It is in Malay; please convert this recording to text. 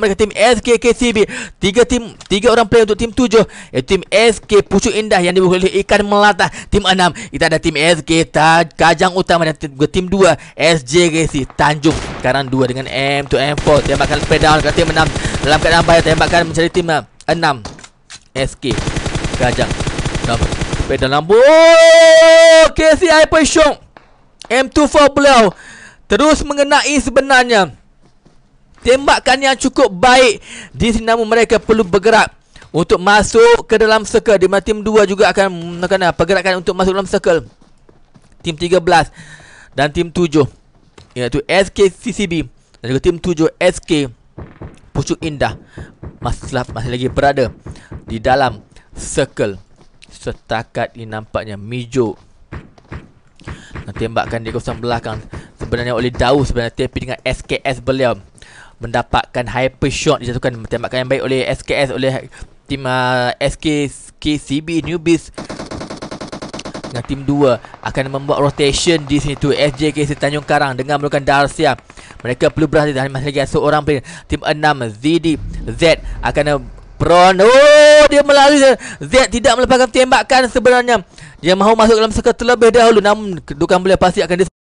mereka tim SKKCB tiga tim tiga orang player untuk tim tujuh eh, tim SK Pucuk Indah yang dibuat oleh Ikan Melata tim enam kita ada tim SK Taj Kajang Utama dan tim, tim dua SJGC Tanjung sekarang dua dengan M2 M4 tembakan spread down ke tim enam dalam keadaan bahaya tembakan mencari tim enam SK Kajang enam spread down lambu KCI Pucuk M24 beliau terus mengenai sebenarnya tembakan yang cukup baik di sini. namun mereka perlu bergerak untuk masuk ke dalam circle di mana tim 2 juga akan menekan ah, pergerakan untuk masuk dalam circle tim 13 dan tim 7 iaitu SK CCB dan juga tim 7 SK Pucuk Indah masih, lah, masih lagi berada di dalam circle setakat ini nampaknya Mijo tembakkan di kawasan belakang sebenarnya oleh Dau sebenarnya tapi dengan SKS beliau mendapatkan hyper shot dijatuhkan tembakan yang baik oleh SKS oleh tim uh, SK KCB Newbies dengan tim 2 akan membuat rotation di sini tu SJK Tanjung Karang dengan melakukan Darsia mereka perlu berhati dan masih lagi seorang player tim 6 ZD Z akan uh, prone oh dia melalui Z tidak melepaskan tembakan sebenarnya dia mahu masuk dalam circle terlebih dahulu namun kedudukan boleh pasti akan dis-